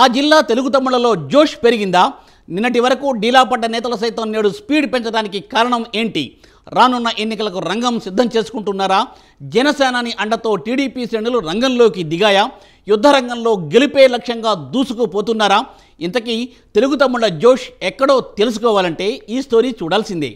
ఆ జిల్లా తెలుగు తమ్ముళ్లలో జోష్ పెరిగిందా నిన్నటి వరకు డీలాపడ్డ నేతలు సైతం నేడు స్పీడ్ పెంచడానికి కారణం ఏంటి రానున్న ఎన్నికలకు రంగం సిద్ధం చేసుకుంటున్నారా జనసేనాని అండతో టీడీపీ శ్రేణులు రంగంలోకి దిగాయా యుద్ధ రంగంలో గెలిపే లక్ష్యంగా దూసుకుపోతున్నారా ఇంతకీ తెలుగు జోష్ ఎక్కడో తెలుసుకోవాలంటే ఈ స్టోరీ చూడాల్సిందే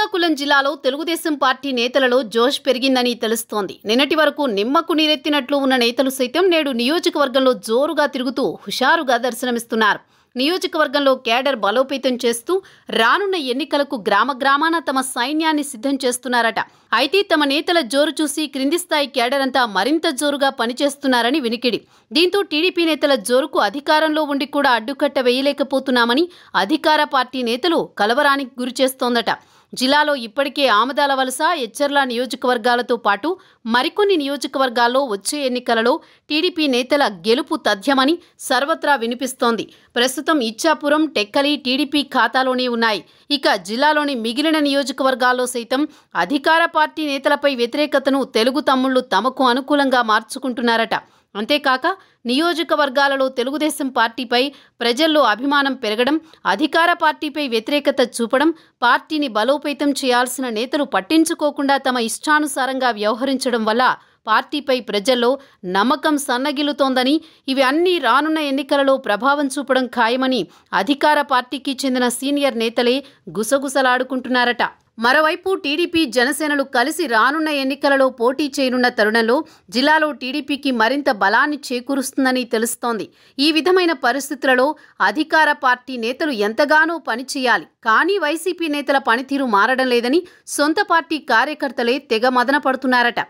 శ్రీకాకుళం జిల్లాలో తెలుగుదేశం పార్టీ నేతలలో జోష్ పెరిగిందని తెలుస్తోంది నిన్నటి వరకు నిమ్మకు నీరెత్తినట్లు ఉన్న నేతలు సైతం నేడు నియోజకవర్గంలో జోరుగా తిరుగుతూ హుషారుగా దర్శనమిస్తున్నారు నియోజకవర్గంలో కేడర్ బలోపేతం చేస్తూ రానున్న ఎన్నికలకు గ్రామ గ్రామాన తమ సైన్యాన్ని సిద్ధం చేస్తున్నారట అయితే తమ నేతల జోరు చూసి క్రింది స్థాయి కేడర్ అంతా మరింత జోరుగా పనిచేస్తున్నారని వినికిడి దీంతో టీడీపీ నేతల జోరుకు అధికారంలో ఉండి కూడా అడ్డుకట్ట వేయలేకపోతున్నామని అధికార పార్టీ నేతలు కలవరానికి గురిచేస్తోందట జిల్లాలో ఇప్పటికే ఆమదాల వలస ఎచ్చర్ల నియోజకవర్గాలతో పాటు మరికొన్ని నియోజకవర్గాల్లో వచ్చే ఎన్నికలలో టీడీపీ నేతల గెలుపు తథ్యమని సర్వత్రా వినిపిస్తోంది ప్రస్తుతం ఇచ్చాపురం టెక్కలి టీడీపీ ఖాతాలోనే ఉన్నాయి ఇక జిల్లాలోని మిగిలిన నియోజకవర్గాల్లో సైతం అధికార పార్టీ నేతలపై వ్యతిరేకతను తెలుగు తమ్ముళ్లు తమకు అనుకూలంగా మార్చుకుంటున్నారట అంతేకాక నియోజకవర్గాలలో తెలుగుదేశం పార్టీపై ప్రజల్లో అభిమానం పెరగడం అధికార పార్టీపై వ్యతిరేకత చూపడం పార్టీని బలోపేతం చేయాల్సిన నేతలు పట్టించుకోకుండా తమ ఇష్టానుసారంగా వ్యవహరించడం వల్ల పార్టీపై ప్రజల్లో నమ్మకం సన్నగిలుతోందని ఇవి అన్నీ రానున్న ఎన్నికలలో ప్రభావం చూపడం ఖాయమని అధికార పార్టీకి చెందిన సీనియర్ నేతలే గుసగుసలాడుకుంటున్నారట మరోవైపు టీడీపీ జనసేనలు కలిసి రానున్న ఎన్నికలలో పోటీ చేయనున్న తరుణంలో జిల్లాలో టీడీపీకి మరింత బలాన్ని చేకూరుస్తుందని తెలుస్తోంది ఈ విధమైన పరిస్థితులలో అధికార పార్టీ నేతలు ఎంతగానో పనిచేయాలి కానీ వైసీపీ నేతల పనితీరు మారడం లేదని సొంత పార్టీ కార్యకర్తలే తెగ మదన పడుతున్నారట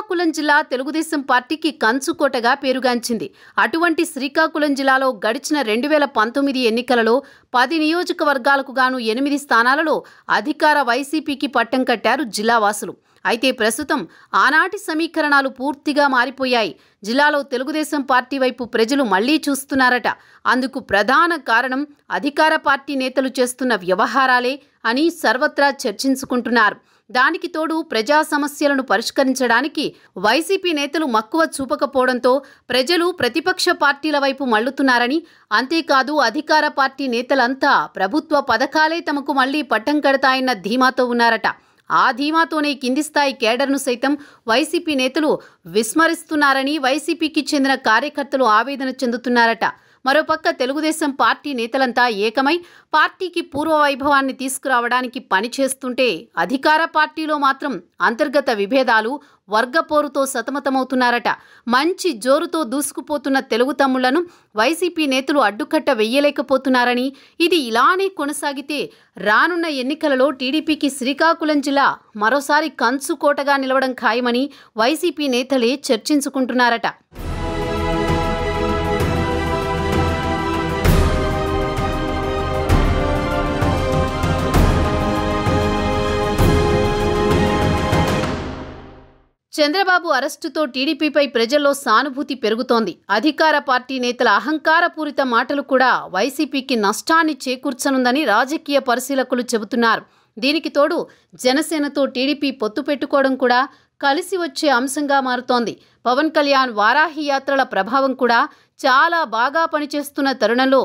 శ్రీకాకుళం జిల్లా తెలుగుదేశం పార్టీకి కంచుకోటగా పేరుగాంచింది అటువంటి శ్రీకాకుళం జిల్లాలో గడిచిన రెండు వేల పంతొమ్మిది ఎన్నికలలో పది నియోజకవర్గాలకు గాను ఎనిమిది స్థానాలలో అధికార వైసీపీకి పట్టం కట్టారు జిల్లావాసులు అయితే ప్రస్తుతం ఆనాటి సమీకరణాలు పూర్తిగా మారిపోయాయి జిల్లాలో తెలుగుదేశం పార్టీ వైపు ప్రజలు మళ్లీ చూస్తున్నారట అందుకు ప్రధాన కారణం అధికార పార్టీ నేతలు చేస్తున్న వ్యవహారాలే అని సర్వత్రా చర్చించుకుంటున్నారు దానికి తోడు ప్రజా సమస్యలను పరిష్కరించడానికి వైసీపీ నేతలు మక్కువ చూపకపోవడంతో ప్రజలు ప్రతిపక్ష పార్టీల వైపు మళ్లుతున్నారని అంతేకాదు అధికార పార్టీ నేతలంతా ప్రభుత్వ పథకాలే తమకు మళ్లీ పట్టం కడతాయన్న ధీమాతో ఉన్నారట ఆ ధీమాతోనే కింది స్థాయి కేడర్ను సైతం వైసీపీ నేతలు విస్మరిస్తున్నారని వైసీపీకి చెందిన కార్యకర్తలు ఆవేదన చెందుతున్నారట మరోపక్క తెలుగుదేశం పార్టీ నేతలంతా ఏకమై పార్టీకి పూర్వ వైభవాన్ని తీసుకురావడానికి పనిచేస్తుంటే అధికార పార్టీలో మాత్రం అంతర్గత విభేదాలు వర్గపోరుతో సతమతమవుతున్నారట మంచి జోరుతో దూసుకుపోతున్న తెలుగు తమ్ముళ్లను వైసీపీ నేతలు అడ్డుకట్ట వెయ్యలేకపోతున్నారని ఇది ఇలానే కొనసాగితే రానున్న ఎన్నికలలో టీడీపీకి శ్రీకాకుళం జిల్లా మరోసారి కంచుకోటగా నిలవడం ఖాయమని వైసీపీ నేతలే చర్చించుకుంటున్నారట చంద్రబాబు అరెస్టుతో టీడీపీపై ప్రజల్లో సానుభూతి పెరుగుతోంది అధికార పార్టీ నేతల అహంకారపూరిత మాటలు కూడా వైసీపీకి నష్టాన్ని చేకూర్చనుందని రాజకీయ పరిశీలకులు చెబుతున్నారు దీనికి తోడు జనసేనతో టీడీపీ పొత్తు పెట్టుకోవడం కూడా కలిసి వచ్చే అంశంగా మారుతోంది పవన్ కళ్యాణ్ వారాహి యాత్రల ప్రభావం కూడా చాలా బాగా పనిచేస్తున్న తరుణంలో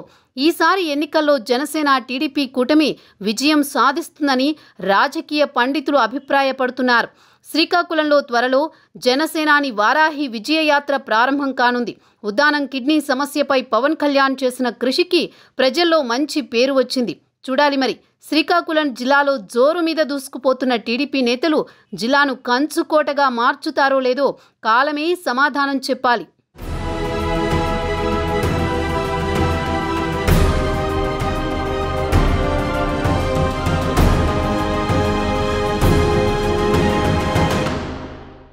ఈసారి ఎన్నికల్లో జనసేన టీడీపీ కూటమి విజయం సాధిస్తుందని రాజకీయ పండితులు అభిప్రాయపడుతున్నారు శ్రీకాకుళంలో త్వరలో జనసేనాని వారాహి విజయయాత్ర ప్రారంభం కానుంది ఉదానం కిడ్నీ సమస్యపై పవన్ కళ్యాణ్ చేసిన కృషికి ప్రజల్లో మంచి పేరు వచ్చింది చూడాలి మరి శ్రీకాకుళం జిల్లాలో జోరు మీద దూసుకుపోతున్న టీడీపీ నేతలు జిల్లాను కంచుకోటగా మార్చుతారో లేదో కాలమే సమాధానం చెప్పాలి